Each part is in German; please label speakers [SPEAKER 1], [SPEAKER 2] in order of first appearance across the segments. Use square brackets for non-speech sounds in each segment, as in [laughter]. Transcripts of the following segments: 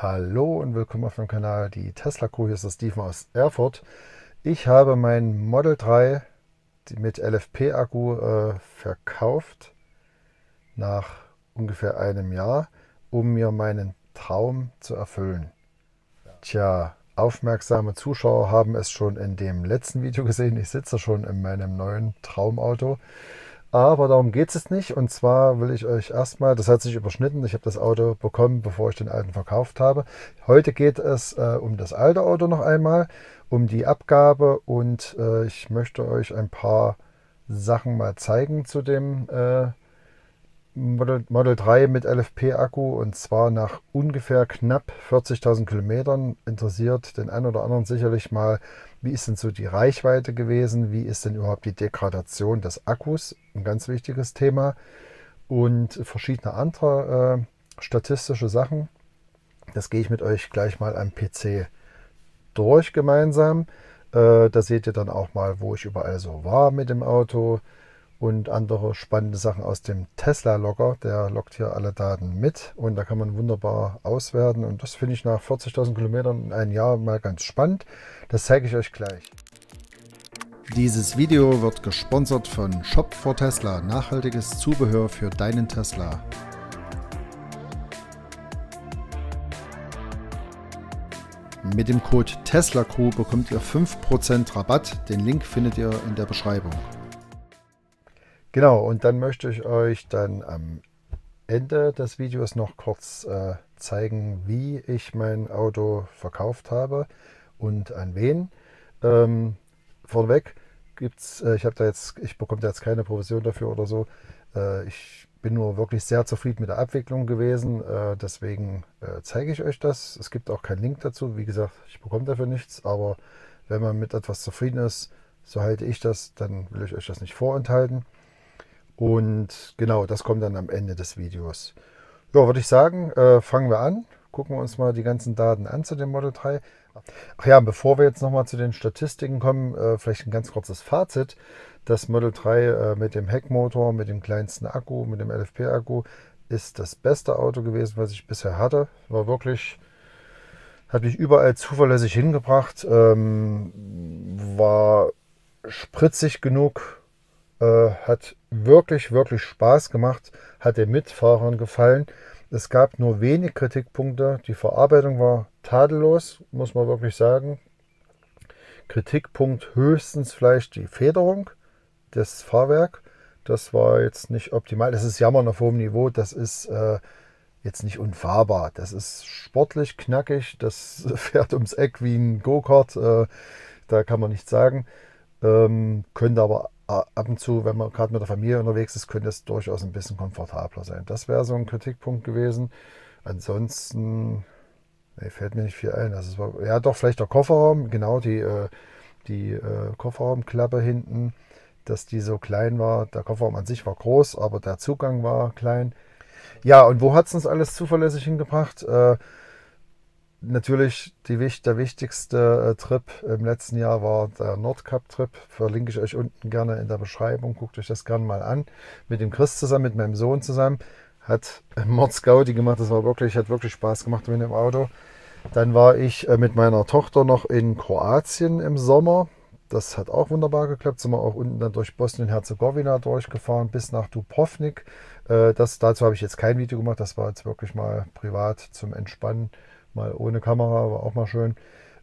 [SPEAKER 1] Hallo und willkommen auf dem Kanal Die Tesla Crew. Hier ist der Steven aus Erfurt. Ich habe mein Model 3 mit LFP-Akku äh, verkauft nach ungefähr einem Jahr, um mir meinen Traum zu erfüllen. Tja, aufmerksame Zuschauer haben es schon in dem letzten Video gesehen. Ich sitze schon in meinem neuen Traumauto. Aber darum geht es nicht. Und zwar will ich euch erstmal, das hat sich überschnitten, ich habe das Auto bekommen, bevor ich den alten verkauft habe. Heute geht es äh, um das alte Auto noch einmal, um die Abgabe und äh, ich möchte euch ein paar Sachen mal zeigen zu dem äh, Model, Model 3 mit LFP-Akku und zwar nach ungefähr knapp 40.000 Kilometern. Interessiert den einen oder anderen sicherlich mal, wie ist denn so die Reichweite gewesen, wie ist denn überhaupt die Degradation des Akkus, ein ganz wichtiges Thema und verschiedene andere äh, statistische Sachen. Das gehe ich mit euch gleich mal am PC durch gemeinsam. Äh, da seht ihr dann auch mal, wo ich überall so war mit dem Auto und andere spannende Sachen aus dem Tesla-Logger. Der lockt hier alle Daten mit und da kann man wunderbar auswerten. Und das finde ich nach 40.000 Kilometern in einem Jahr mal ganz spannend. Das zeige ich euch gleich. Dieses Video wird gesponsert von Shop for Tesla, nachhaltiges Zubehör für deinen Tesla. Mit dem Code TESLACREW bekommt ihr 5% Rabatt. Den Link findet ihr in der Beschreibung. Genau, und dann möchte ich euch dann am Ende des Videos noch kurz äh, zeigen, wie ich mein Auto verkauft habe und an wen. Ähm, vorweg gibt's, äh, ich habe da jetzt, ich bekomme da jetzt keine Provision dafür oder so. Äh, ich bin nur wirklich sehr zufrieden mit der Abwicklung gewesen. Äh, deswegen äh, zeige ich euch das. Es gibt auch keinen Link dazu. Wie gesagt, ich bekomme dafür nichts. Aber wenn man mit etwas zufrieden ist, so halte ich das, dann will ich euch das nicht vorenthalten. Und genau, das kommt dann am Ende des Videos. Ja, würde ich sagen, äh, fangen wir an. Gucken wir uns mal die ganzen Daten an zu dem Model 3. Ach ja, bevor wir jetzt nochmal zu den Statistiken kommen, äh, vielleicht ein ganz kurzes Fazit. Das Model 3 äh, mit dem Heckmotor, mit dem kleinsten Akku, mit dem LFP-Akku ist das beste Auto gewesen, was ich bisher hatte. War wirklich, hat mich überall zuverlässig hingebracht, ähm, war spritzig genug, hat wirklich, wirklich Spaß gemacht, hat den Mitfahrern gefallen. Es gab nur wenig Kritikpunkte. Die Verarbeitung war tadellos, muss man wirklich sagen. Kritikpunkt höchstens vielleicht die Federung, des Fahrwerk. Das war jetzt nicht optimal. Das ist Jammern auf hohem Niveau. Das ist äh, jetzt nicht unfahrbar. Das ist sportlich, knackig. Das [laughs] fährt ums Eck wie ein Go-Kart. Äh, da kann man nichts sagen. Ähm, könnte aber äh, ab und zu, wenn man gerade mit der Familie unterwegs ist, könnte es durchaus ein bisschen komfortabler sein. Das wäre so ein Kritikpunkt gewesen. Ansonsten nee, fällt mir nicht viel ein. Also war, ja, doch, vielleicht der Kofferraum, genau die, äh, die äh, Kofferraumklappe hinten, dass die so klein war. Der Kofferraum an sich war groß, aber der Zugang war klein. Ja, und wo hat es uns alles zuverlässig hingebracht? Äh, Natürlich die, der wichtigste äh, Trip im letzten Jahr war der Nordcup-Trip. Verlinke ich euch unten gerne in der Beschreibung. Guckt euch das gerne mal an. Mit dem Chris zusammen, mit meinem Sohn zusammen. Hat äh, Mordsgaudi gemacht. Das war wirklich, hat wirklich Spaß gemacht mit dem Auto. Dann war ich äh, mit meiner Tochter noch in Kroatien im Sommer. Das hat auch wunderbar geklappt. Sind wir auch unten dann durch Bosnien-Herzegowina durchgefahren bis nach Dubrovnik. Das, dazu habe ich jetzt kein Video gemacht. Das war jetzt wirklich mal privat zum Entspannen mal ohne Kamera, aber auch mal schön.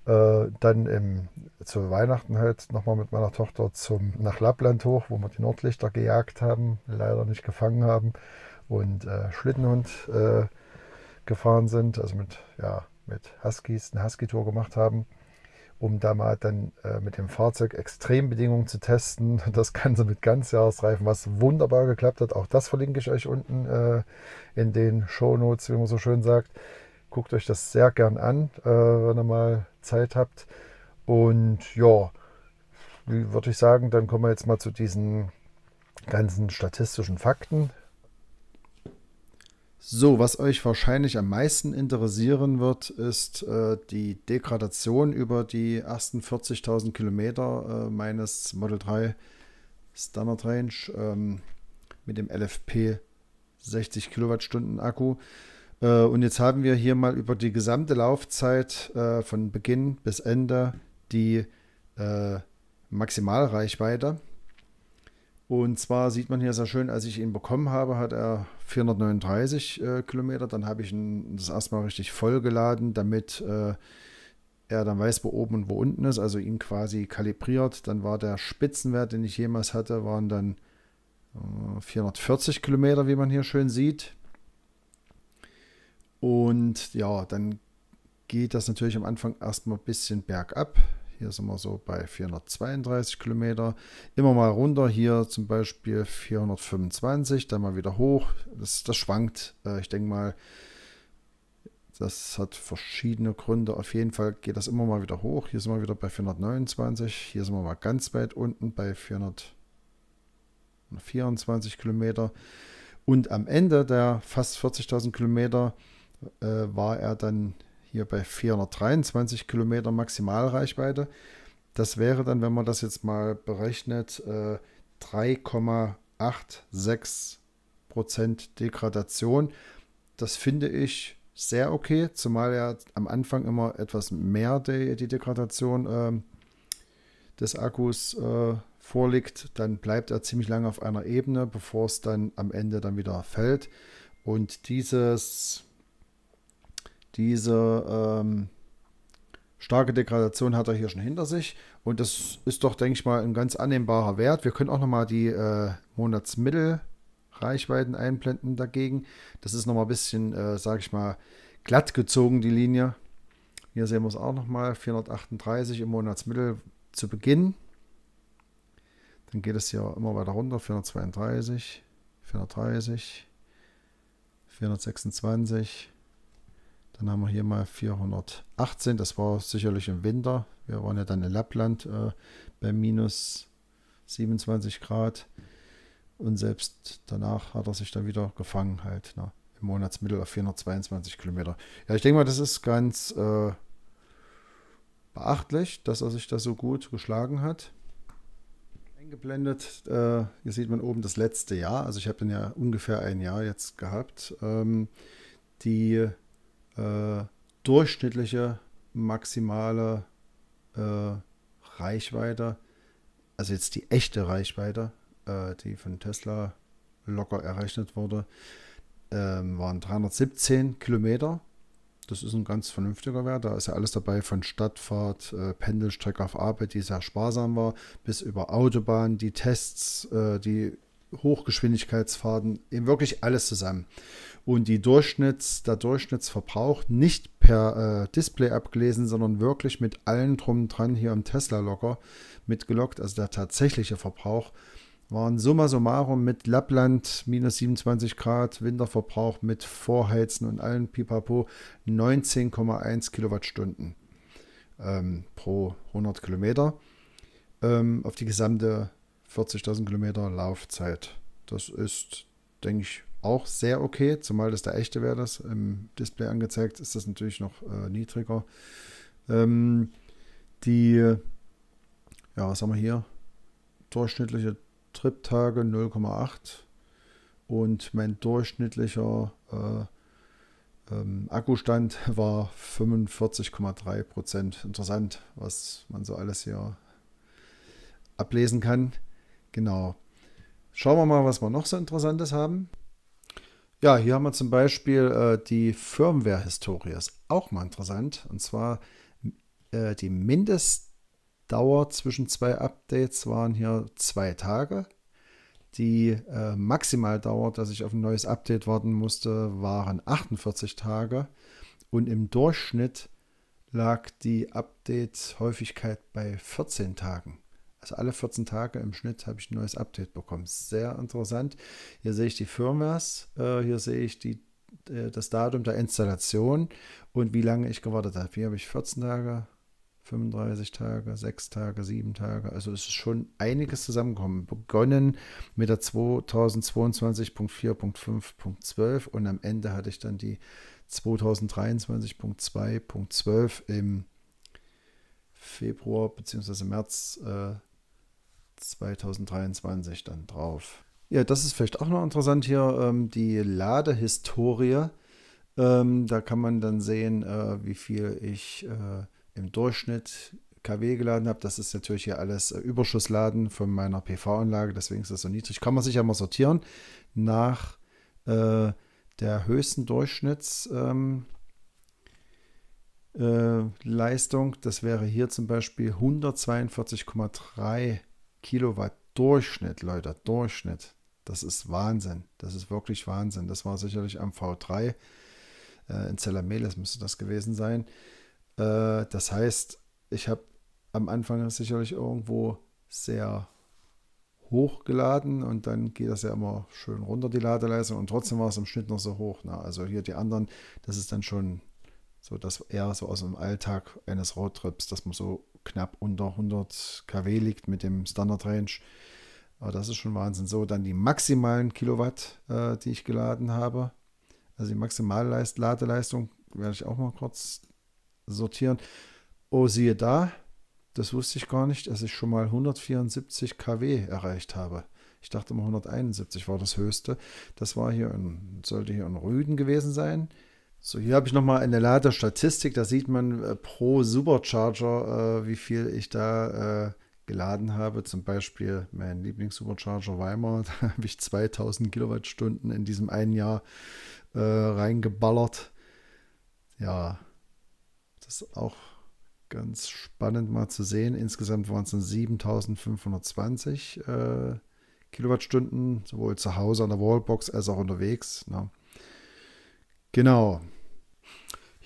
[SPEAKER 1] Äh, dann im, zu Weihnachten halt nochmal mit meiner Tochter zum, nach Lappland hoch, wo wir die Nordlichter gejagt haben, leider nicht gefangen haben und äh, Schlittenhund äh, gefahren sind, also mit, ja, mit Huskies eine Husky-Tour gemacht haben, um da mal dann äh, mit dem Fahrzeug Extrembedingungen zu testen. [laughs] Das Ganze mit Ganzjahresreifen, was wunderbar geklappt hat. Auch das verlinke ich euch unten äh, in den Show Notes, wie man so schön sagt. Guckt euch das sehr gern an, äh, wenn ihr mal Zeit habt. Und ja, würde ich sagen, dann kommen wir jetzt mal zu diesen ganzen statistischen Fakten. So, was euch wahrscheinlich am meisten interessieren wird, ist äh, die Degradation über die ersten 40.000 Kilometer äh, meines Model 3 Standard Range ähm, mit dem LFP 60 Kilowattstunden Akku. Äh, und jetzt haben wir hier mal über die gesamte Laufzeit äh, von Beginn bis Ende die äh, Maximalreichweite. Und zwar sieht man hier sehr schön, als ich ihn bekommen habe, hat er 439 äh, Kilometer. Dann habe ich ihn das erstmal richtig voll geladen, damit äh, er dann weiß, wo oben und wo unten ist. Also ihn quasi kalibriert. Dann war der Spitzenwert, den ich jemals hatte, waren dann äh, 440 Kilometer, wie man hier schön sieht. Und ja, dann geht das natürlich am Anfang erstmal ein bisschen bergab. Hier sind wir so bei 432 Kilometer. Immer mal runter, hier zum Beispiel 425, dann mal wieder hoch. Das, das schwankt. Äh, ich denke mal, das hat verschiedene Gründe. Auf jeden Fall geht das immer mal wieder hoch. Hier sind wir wieder bei 429. Hier sind wir mal ganz weit unten bei 424 Kilometer. Und am Ende der fast 40.000 Kilometer äh, war er dann hier bei 423 Kilometer Maximalreichweite. Das wäre dann, wenn man das jetzt mal berechnet, äh, 3,86 Prozent Degradation. Das finde ich sehr okay, zumal ja am Anfang immer etwas mehr die, die Degradation äh, des Akkus äh, vorliegt. Dann bleibt er ziemlich lange auf einer Ebene, bevor es dann am Ende dann wieder fällt. Und dieses diese ähm, starke Degradation hat er hier schon hinter sich. Und das ist doch, denke ich mal, ein ganz annehmbarer Wert. Wir können auch nochmal die äh, Monatsmittelreichweiten einblenden dagegen. Das ist nochmal ein bisschen, äh, sage ich mal, glatt gezogen, die Linie. Hier sehen wir es auch nochmal, 438 im Monatsmittel zu Beginn. Dann geht es hier immer weiter runter, 432, 430, 426, dann haben wir hier mal 418, das war sicherlich im Winter. Wir waren ja dann in Lappland äh, bei minus 27 Grad. Und selbst danach hat er sich dann wieder gefangen, halt na, ne? im Monatsmittel auf 422 Kilometer. Ja, ich denke mal, das ist ganz äh, beachtlich, dass er sich da so gut geschlagen hat. Eingeblendet, äh, hier sieht man oben das letzte Jahr. Also ich habe dann ja ungefähr ein Jahr jetzt gehabt. Ähm, die äh, durchschnittliche maximale äh, Reichweite, also jetzt die echte Reichweite, äh, die von Tesla locker errechnet wurde, ähm, waren 317 Kilometer. Das ist ein ganz vernünftiger Wert. Da ist ja alles dabei von Stadtfahrt, äh, Pendelstrecke auf Arbeit, die sehr sparsam war, bis über Autobahn, die Tests, äh, die Hochgeschwindigkeitsfahrten eben wirklich alles zusammen. Und die Durchschnitts, der Durchschnittsverbrauch nicht per äh, Display abgelesen, sondern wirklich mit allen drum dran hier im Tesla locker mitgelockt, also der tatsächliche Verbrauch, waren summa summarum mit Lappland minus 27 Grad, Winterverbrauch mit Vorheizen und allen Pipapo 19,1 Kilowattstunden ähm, pro 100 Kilometer ähm, auf die gesamte 40.000 Kilometer Laufzeit. Das ist, denke ich, auch sehr okay, zumal das der echte Wert ist. Im Display angezeigt ist das natürlich noch äh, niedriger. Ähm, die, ja, was haben wir hier? Durchschnittliche Triptage 0,8 und mein durchschnittlicher äh, ähm, Akkustand [laughs] war 45,3 Prozent. Interessant, was man so alles hier ablesen kann. Genau. Schauen wir mal, was wir noch so Interessantes haben. Ja, hier haben wir zum Beispiel äh, die Firmware-Historie. Ist auch mal interessant. Und zwar äh, die Mindestdauer zwischen zwei Updates waren hier zwei Tage. Die äh, Maximaldauer, dass ich auf ein neues Update warten musste, waren 48 Tage. Und im Durchschnitt lag die Update-Häufigkeit bei 14 Tagen. Also alle 14 Tage im Schnitt habe ich ein neues Update bekommen. Sehr interessant. Hier sehe ich die Firmwares, äh, hier sehe ich die, äh, das Datum der Installation und wie lange ich gewartet habe. Hier habe ich 14 Tage, 35 Tage, 6 Tage, 7 Tage. Also es ist schon einiges zusammengekommen. Begonnen mit der 2022.4.5.12 und am Ende hatte ich dann die 2023.2.12 im Februar bzw. März äh, 2023 dann drauf. Ja, das ist vielleicht auch noch interessant hier, ähm, die Ladehistorie. Ähm, da kann man dann sehen, äh, wie viel ich äh, im Durchschnitt kW geladen habe. Das ist natürlich hier alles äh, Überschussladen von meiner PV-Anlage, deswegen ist das so niedrig. Kann man sich ja mal sortieren nach äh, der höchsten Durchschnittsleistung. Ähm, äh, Leistung. Das wäre hier zum Beispiel 142,3 Kilowatt Durchschnitt, Leute, Durchschnitt. Das ist Wahnsinn. Das ist wirklich Wahnsinn. Das war sicherlich am V3 äh, in Zellameles müsste das gewesen sein. Äh, das heißt, ich habe am Anfang sicherlich irgendwo sehr hochgeladen und dann geht das ja immer schön runter, die Ladeleistung. Und trotzdem war es im Schnitt noch so hoch. Ne? Also hier die anderen, das ist dann schon so, dass eher so aus dem Alltag eines Roadtrips, dass man so knapp unter 100 kW liegt mit dem Standard Range. Aber das ist schon Wahnsinn. So, dann die maximalen Kilowatt, äh, die ich geladen habe. Also die maximale Ladeleistung werde ich auch mal kurz sortieren. Oh, siehe da, das wusste ich gar nicht, dass ich schon mal 174 kW erreicht habe. Ich dachte mal 171 war das höchste. Das war hier in, sollte hier in Rüden gewesen sein. So, hier habe ich nochmal eine Leiter Statistik. Da sieht man äh, pro Supercharger, äh, wie viel ich da äh, geladen habe. Zum Beispiel mein Lieblings-Supercharger Weimar. [laughs] Da habe ich 2000 Kilowattstunden in diesem einen Jahr äh, reingeballert. Ja, das ist auch ganz spannend mal zu sehen. Insgesamt waren es dann 7520 äh, Kilowattstunden, sowohl zu Hause an der Wallbox als auch unterwegs. Ne? Genau.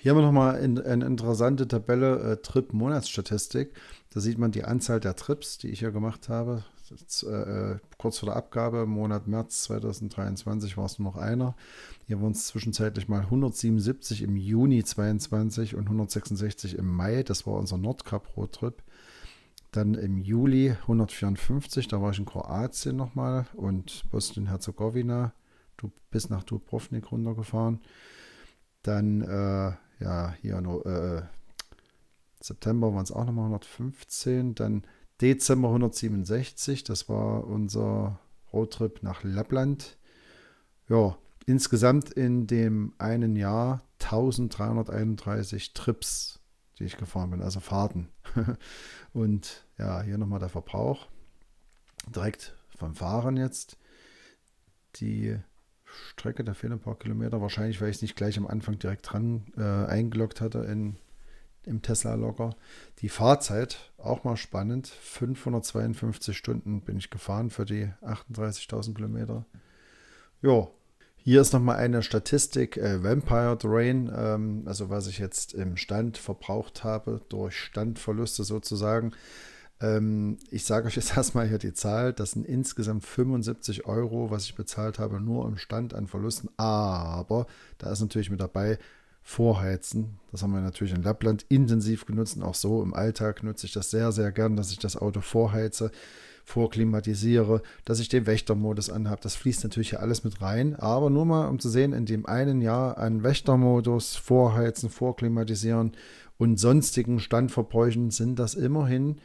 [SPEAKER 1] Hier haben wir nochmal in, eine interessante Tabelle, äh, Trip-Monatsstatistik. Da sieht man die Anzahl der Trips, die ich ja gemacht habe. Das, äh, äh kurz vor der Abgabe, Monat März 2023 war es nur noch einer. Hier waren es zwischenzeitlich mal 177 im Juni 2022 und 166 im Mai. Das war unser nordkap trip Dann im Juli 154, da war ich in Kroatien nochmal und Bosnien-Herzegowina bis nach Dubrovnik runtergefahren. Dann äh, ja, hier no, äh, September waren es auch nochmal 115, dann Dezember 167, das war unser Roadtrip nach Lappland. Ja, insgesamt in dem einen Jahr 1331 Trips, die ich gefahren bin, also Fahrten. [laughs] Und ja, hier nochmal der Verbrauch. Direkt vom Fahren jetzt. Die Strecke, da fehlen ein paar Kilometer. Wahrscheinlich, weil ich es nicht gleich am Anfang direkt dran äh, eingeloggt hatte in, im tesla Locker. Die Fahrzeit, auch mal spannend, 552 Stunden bin ich gefahren für die 38.000 Kilometer. Jo, hier ist nochmal eine Statistik, äh, Vampire Drain, ähm, also was ich jetzt im Stand verbraucht habe, durch Standverluste sozusagen. Ähm, ich sage euch jetzt [laughs] erstmal hier die Zahl. Das sind insgesamt 75 Euro, was ich bezahlt habe, nur im Stand an Verlusten. Aber da ist natürlich mit dabei Vorheizen. Das haben wir natürlich in Lappland intensiv genutzt und auch so im Alltag nutze ich das sehr, sehr gern, dass ich das Auto vorheize, vorklimatisiere, dass ich den Wächtermodus anhabe. Das fließt natürlich hier alles mit rein. Aber nur mal, um zu sehen, in dem einen Jahr an Wächtermodus, Vorheizen, Vorklimatisieren und sonstigen Standverbräuchen sind das immerhin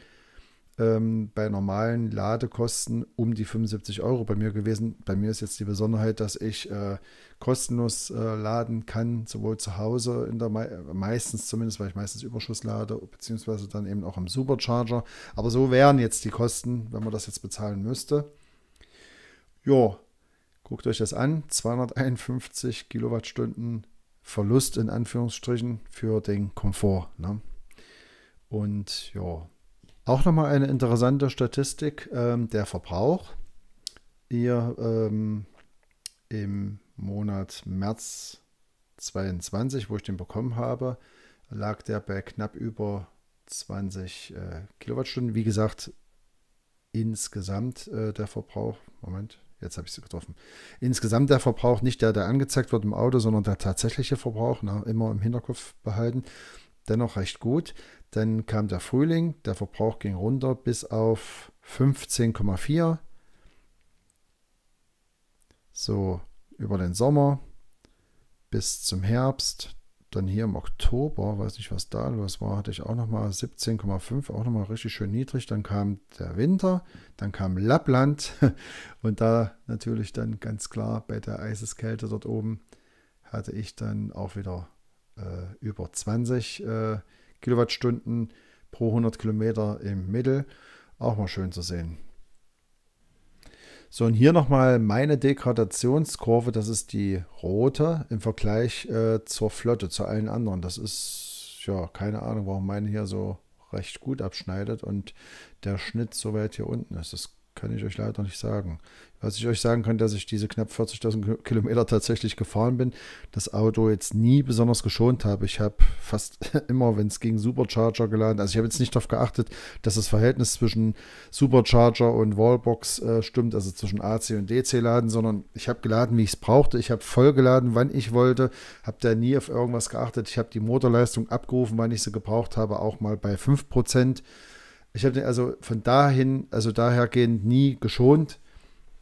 [SPEAKER 1] ähm, bei normalen Ladekosten um die 75 Euro bei mir gewesen. Bei mir ist jetzt die Besonderheit, dass ich äh, kostenlos äh, laden kann, sowohl zu Hause, in der Me meistens zumindest, weil ich meistens Überschuss lade, beziehungsweise dann eben auch am Supercharger. Aber so wären jetzt die Kosten, wenn man das jetzt bezahlen müsste. Jo, guckt euch das an. 251 Kilowattstunden Verlust in Anführungsstrichen für den Komfort. Ne? Und ja, auch nochmal eine interessante Statistik, ähm, der Verbrauch. Hier ähm, im Monat März 22, wo ich den bekommen habe, lag der bei knapp über 20 äh, Kilowattstunden. Wie gesagt, insgesamt äh, der Verbrauch, Moment, jetzt habe ich sie getroffen. Insgesamt der Verbrauch, nicht der, der angezeigt wird im Auto, sondern der tatsächliche Verbrauch, na, ne, immer im Hinterkopf behalten, dennoch recht gut. Dann kam der Frühling, der Verbrauch ging runter bis auf 15,4. So über den Sommer bis zum Herbst. Dann hier im Oktober, weiß nicht, was da los war, hatte ich auch nochmal 17,5, auch nochmal richtig schön niedrig. Dann kam der Winter, dann kam Lappland [laughs] und da natürlich dann ganz klar bei der Eiseskälte dort oben hatte ich dann auch wieder äh, über 20 äh, Kilowattstunden pro 100 Kilometer im Mittel. Auch mal schön zu sehen. So, und hier nochmal meine Degradationskurve. Das ist die rote im Vergleich äh, zur Flotte, zu allen anderen. Das ist, ja, keine Ahnung, warum meine hier so recht gut abschneidet und der Schnitt so weit hier unten ist. Das kann ich euch leider nicht sagen. Was ich euch sagen kann, dass ich diese knapp 40.000 Kilometer tatsächlich gefahren bin, das Auto jetzt nie besonders geschont habe. Ich habe fast [laughs] immer, wenn es ging, Supercharger geladen. Also ich habe jetzt nicht darauf geachtet, dass das Verhältnis zwischen Supercharger und Wallbox äh, stimmt, also zwischen AC und DC laden, sondern ich habe geladen, wie ich es brauchte. Ich habe voll geladen, wann ich wollte, habe da nie auf irgendwas geachtet. Ich habe die Motorleistung abgerufen, wann ich sie gebraucht habe, auch mal bei 5 Prozent. Ich habe den also von dahin, also dahergehend nie geschont.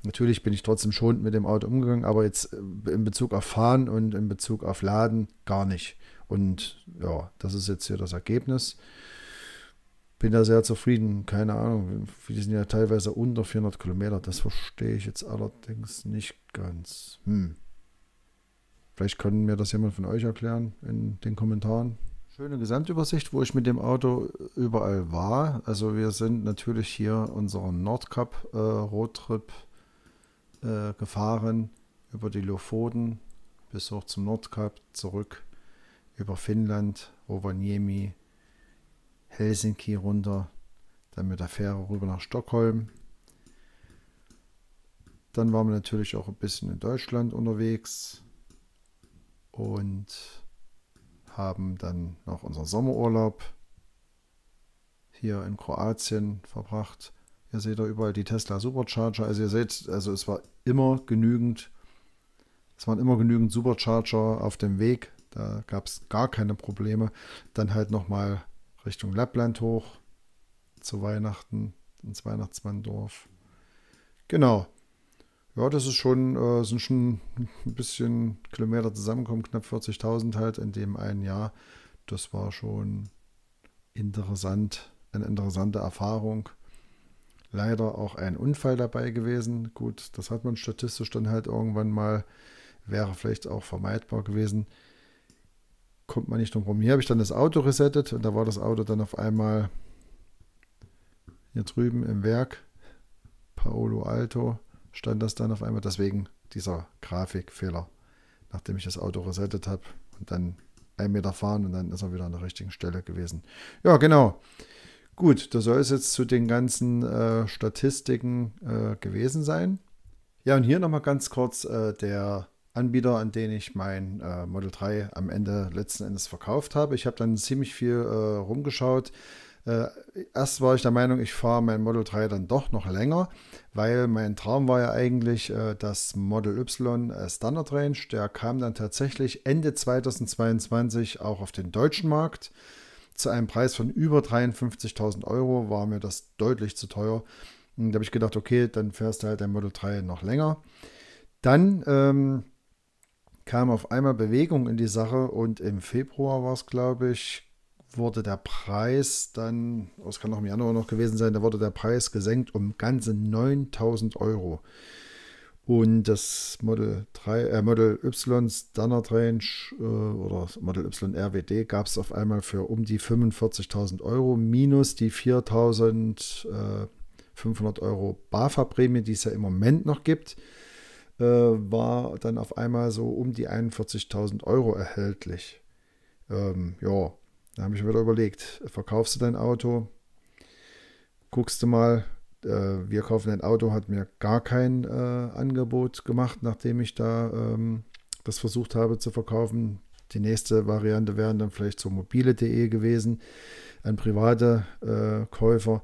[SPEAKER 1] Natürlich bin ich trotzdem schonend mit dem Auto umgegangen, aber jetzt äh, in Bezug auf Fahren und in Bezug auf Laden gar nicht. Und ja, das ist jetzt hier das Ergebnis. Bin da sehr zufrieden. Keine Ahnung, wir sind ja teilweise unter 400 Kilometer. Das verstehe ich jetzt allerdings nicht ganz. Hm. Vielleicht kann mir das jemand von euch erklären in den Kommentaren schöne Gesamtübersicht, wo ich mit dem Auto überall war. Also wir sind natürlich hier unseren Nordkap äh, Roadtrip äh, gefahren über die Lofoten bis hoch zum Nordkap, zurück über Finnland, Rovaniemi, Helsinki runter, dann mit der Fähre rüber nach Stockholm. Dann waren wir natürlich auch ein bisschen in Deutschland unterwegs und haben dann noch unseren Sommerurlaub hier in Kroatien verbracht. Ihr seht da überall die Tesla Supercharger. Also ihr seht, also es war immer genügend, es waren immer genügend Supercharger auf dem Weg. Da gab es gar keine Probleme. Dann halt nochmal Richtung Lappland hoch zu Weihnachten ins Weihnachtsmanndorf. Genau. Ja, das ist schon, äh, sind schon ein bisschen Kilometer zusammengekommen, knapp 40.000 halt in dem einen Jahr. Das war schon interessant, eine interessante Erfahrung. Leider auch ein Unfall dabei gewesen. Gut, das hat man statistisch dann halt irgendwann mal, wäre vielleicht auch vermeidbar gewesen. Kommt man nicht drum rum. Hier habe ich dann das Auto resettet und da war das Auto dann auf einmal hier drüben im Werk. Paolo Alto stand das dann auf einmal. Deswegen dieser Grafikfehler, nachdem ich das Auto resettet habe und dann ein Meter fahren und dann ist er wieder an der richtigen Stelle gewesen. Ja, genau. Gut, das soll es jetzt zu den ganzen äh, Statistiken äh, gewesen sein. Ja, und hier nochmal ganz kurz äh, der Anbieter, an den ich mein äh, Model 3 am Ende letzten Endes verkauft habe. Ich habe dann ziemlich viel äh, rumgeschaut äh, erst war ich der Meinung, ich fahre mein Model 3 dann doch noch länger, weil mein Traum war ja eigentlich äh, das Model Y äh, Standard Range. Der kam dann tatsächlich Ende 2022 auch auf den deutschen Markt. Zu einem Preis von über 53.000 Euro war mir das deutlich zu teuer. Und da habe ich gedacht, okay, dann fährst du halt dein Model 3 noch länger. Dann ähm, kam auf einmal Bewegung in die Sache und im Februar war es, glaube ich, wurde der Preis dann, das oh, kann auch im Januar noch gewesen sein, da wurde der Preis gesenkt um ganze 9000 Euro. Und das Model, 3, äh, Model Y Standard Range äh, oder Model Y RWD gab es auf einmal für um die 45.000 Euro minus die 4.500 äh, Euro BAFA-Prämie, die es ja im Moment noch gibt, äh, war dann auf einmal so um die 41.000 Euro erhältlich. Ähm, ja, da habe ich mir wieder überlegt, verkaufst du dein Auto? Guckst du mal, äh, wir kaufen ein Auto, hat mir gar kein äh, Angebot gemacht, nachdem ich da ähm, das versucht habe zu verkaufen. Die nächste Variante wären dann vielleicht so mobile.de gewesen, an private äh, Käufer.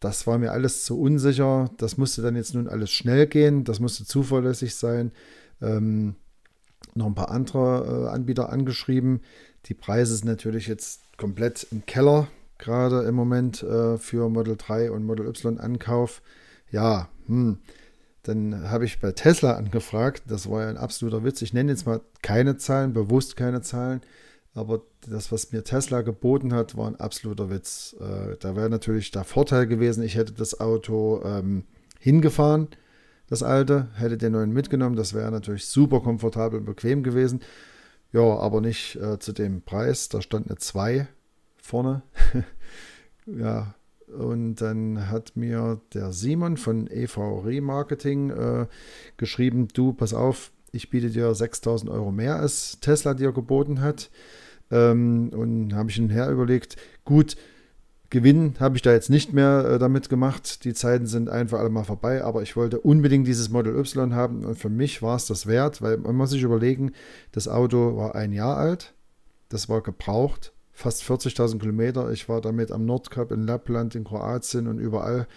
[SPEAKER 1] Das war mir alles zu unsicher. Das musste dann jetzt nun alles schnell gehen. Das musste zuverlässig sein. Ähm, noch ein paar andere äh, Anbieter angeschrieben. Die Preise sind natürlich jetzt komplett im Keller, gerade im Moment äh, für Model 3 und Model Y-Ankauf. Ja, hm. Dann habe ich bei Tesla angefragt, das war ja ein absoluter Witz. Ich nenne jetzt mal keine Zahlen, bewusst keine Zahlen, aber das, was mir Tesla geboten hat, war ein absoluter Witz. Äh, da wäre natürlich der Vorteil gewesen, ich hätte das Auto ähm, hingefahren, das alte, hätte den neuen mitgenommen. Das wäre natürlich super komfortabel und bequem gewesen. Ja, aber nicht äh, zu dem Preis. Da stand eine 2 vorne. [laughs] ja, und dann hat mir der Simon von EV Remarketing äh, geschrieben, du, pass auf, ich biete dir 6000 Euro mehr, als Tesla dir geboten hat. Ähm, und habe ich hinher überlegt, gut, Gewinn habe ich da jetzt nicht mehr äh, damit gemacht. Die Zeiten sind einfach alle mal vorbei, aber ich wollte unbedingt dieses Model Y haben und für mich war es das wert, weil man muss sich überlegen, das Auto war ein Jahr alt, das war gebraucht, fast 40.000 Kilometer. Ich war damit am Nordkap, in Lappland, in Kroatien und überall.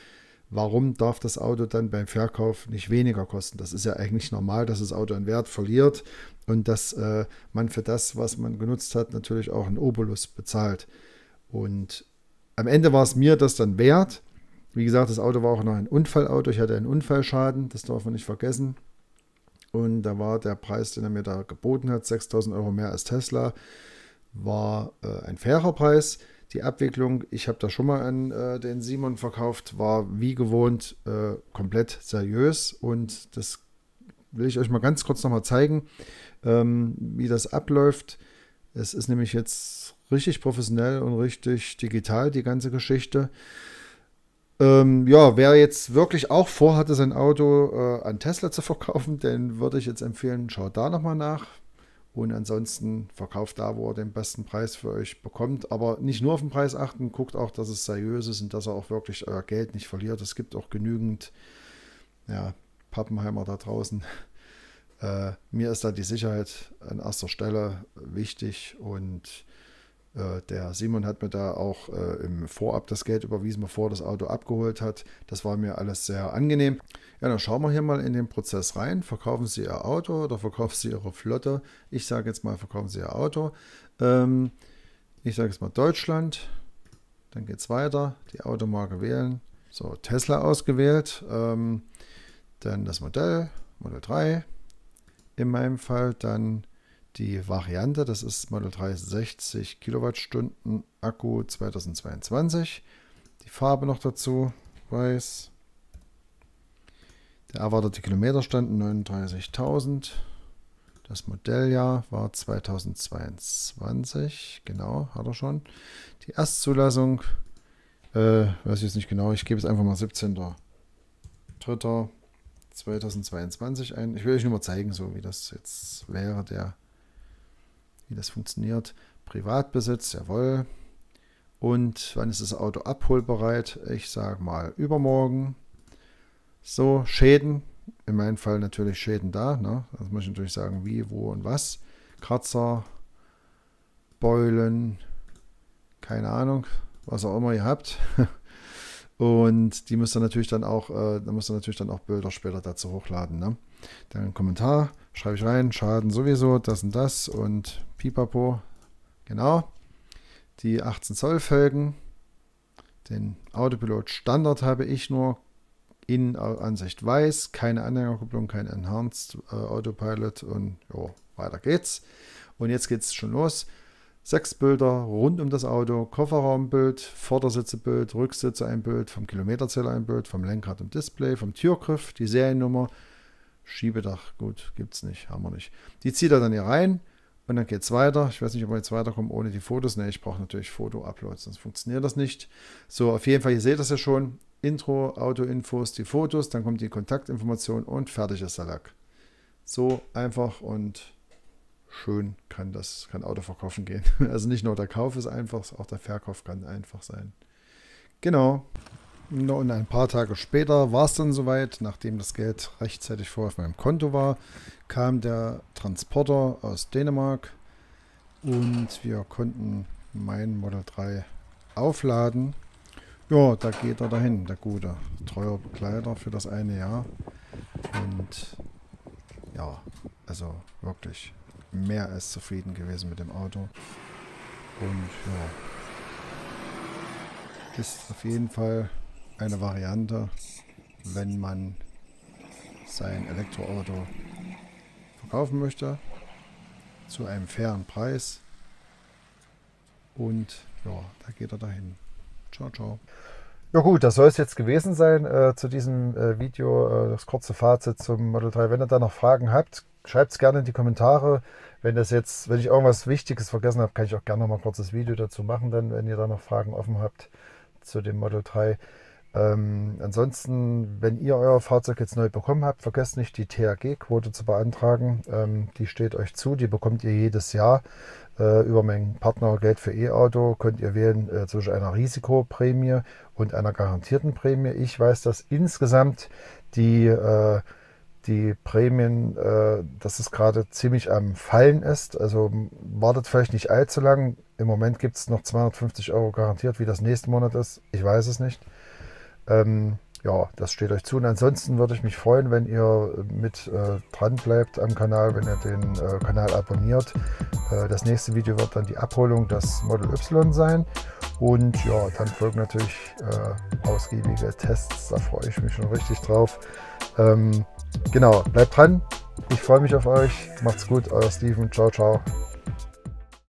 [SPEAKER 1] Warum darf das Auto dann beim Verkauf nicht weniger kosten? Das ist ja eigentlich normal, dass das Auto an Wert verliert und dass äh, man für das, was man genutzt hat, natürlich auch einen Obolus bezahlt. Und am Ende war es mir das dann wert. Wie gesagt, das Auto war auch noch ein Unfallauto. Ich hatte einen Unfallschaden, das darf man nicht vergessen. Und da war der Preis, den er mir da geboten hat, 6000 Euro mehr als Tesla, war äh, ein fairer Preis. Die Abwicklung, ich habe da schon mal an äh, den Simon verkauft, war wie gewohnt äh, komplett seriös. Und das will ich euch mal ganz kurz nochmal zeigen, ähm, wie das abläuft. Es ist nämlich jetzt richtig professionell und richtig digital, die ganze Geschichte. Ähm, ja, wer jetzt wirklich auch vorhatte, sein Auto äh, an Tesla zu verkaufen, den würde ich jetzt empfehlen, schaut da nochmal nach. Und ansonsten verkauft da, wo er den besten Preis für euch bekommt. Aber nicht nur auf den Preis achten, guckt auch, dass es seriös ist und dass er auch wirklich euer Geld nicht verliert. Es gibt auch genügend ja, Pappenheimer da draußen. Äh, mir ist da die Sicherheit an erster Stelle wichtig und äh, der Simon hat mir da auch äh, im Vorab das Geld überwiesen, bevor das Auto abgeholt hat. Das war mir alles sehr angenehm. Ja, dann schauen wir hier mal in den Prozess rein. Verkaufen Sie Ihr Auto oder verkaufen Sie Ihre Flotte? Ich sage jetzt mal, verkaufen Sie Ihr Auto. Ähm, ich sage jetzt mal Deutschland. Dann geht es weiter. Die Automarke wählen. So, Tesla ausgewählt. Ähm, dann das Modell, Model 3. In meinem Fall dann die Variante. Das ist Model 3 60 Kilowattstunden Akku 2022. Die Farbe noch dazu, weiß. Der erwartete Kilometerstand 39.000. Das Modelljahr war 2022. Genau, hat er schon. Die Erstzulassung, äh, weiß ich jetzt nicht genau, ich gebe es einfach mal 17.03.2022 ein. Ich will euch nur mal zeigen, so wie das jetzt wäre, der wie das funktioniert. Privatbesitz, jawohl. Und wann ist das Auto abholbereit? Ich sage mal übermorgen. So, Schäden. In meinem Fall natürlich Schäden da. Ne? Das muss ich natürlich sagen, wie, wo und was. Kratzer, Beulen, keine Ahnung, was auch immer ihr habt. [laughs] Und die müsst ihr natürlich dann auch, äh, da müsst ihr natürlich dann auch Bilder später dazu hochladen. Ne? Dann einen Kommentar, schreibe ich rein, Schaden sowieso, das und das und pipapo. Genau. Die 18 Zoll Felgen, den Autopilot Standard habe ich nur in Ansicht weiß, keine Anhängerkupplung, kein Enhanced äh, Autopilot und jo, weiter geht's. Und jetzt geht's schon los. Sechs Bilder rund um das Auto, Kofferraumbild, Vordersitzebild, Rücksitze ein Bild, vom Kilometerzähler ein Bild, vom Lenkrad und Display, vom Türgriff, die Seriennummer, Schiebedach, gut, gibt es nicht, haben wir nicht. Die zieht er dann hier rein und dann geht es weiter. Ich weiß nicht, ob wir jetzt weiterkommen ohne die Fotos. Ne, ich brauche natürlich Foto-Uploads, sonst funktioniert das nicht. So, auf jeden Fall, ihr seht das ja schon. Intro, Auto-Infos, die Fotos, dann kommt die Kontaktinformation und fertig ist der Lack. So einfach und schön kann das, kann Auto verkaufen gehen. [laughs] Also nicht nur der Kauf ist einfach, auch der Verkauf kann einfach sein. Genau. Und ein paar Tage später war es dann soweit, nachdem das Geld rechtzeitig vor auf meinem Konto war, kam der Transporter aus Dänemark und wir konnten mein Model 3 aufladen. Ja, da geht er dahin, der gute, treuer Begleiter für das eine Jahr. Und ja, also wirklich mehr als zufrieden gewesen mit dem Auto. Und ja, ist auf jeden Fall eine Variante, wenn man sein Elektroauto verkaufen möchte zu einem fairen Preis. Und ja, da geht er dahin. Ciao, ciao. Ja gut, das soll es jetzt gewesen sein äh, zu diesem äh, Video, äh, das kurze Fazit zum Model 3. Wenn ihr da noch Fragen habt, schreibt es gerne in die Kommentare. Wenn das jetzt, wenn ich irgendwas Wichtiges vergessen habe, kann ich auch gerne noch mal ein kurzes Video dazu machen, dann, wenn ihr da noch Fragen offen habt zu dem Model 3. Ähm, ansonsten, wenn ihr euer Fahrzeug jetzt neu bekommen habt, vergesst nicht die THG-Quote zu beantragen. Ähm, die steht euch zu, die bekommt ihr jedes Jahr. Äh, über meinen Partner Geld für E-Auto könnt ihr wählen äh, zwischen einer Risikoprämie und einer garantierten Prämie. Ich weiß, dass insgesamt die, äh, die Prämien, äh, dass es gerade ziemlich am Fallen ist. Also wartet vielleicht nicht allzu lang. Im Moment gibt es noch 250 Euro garantiert, wie das nächste Monat ist. Ich weiß es nicht. Ähm, ja, das steht euch zu. Und ansonsten würde ich mich freuen, wenn ihr mit äh, dran bleibt am Kanal, wenn ihr den äh, Kanal abonniert. Äh, das nächste Video wird dann die Abholung des Model Y sein. Und ja, dann folgen natürlich äh, ausgiebige Tests. Da freue ich mich schon richtig drauf. Ähm, genau, bleibt dran. Ich freue mich auf euch. Macht's gut, euer Steven. Ciao, ciao.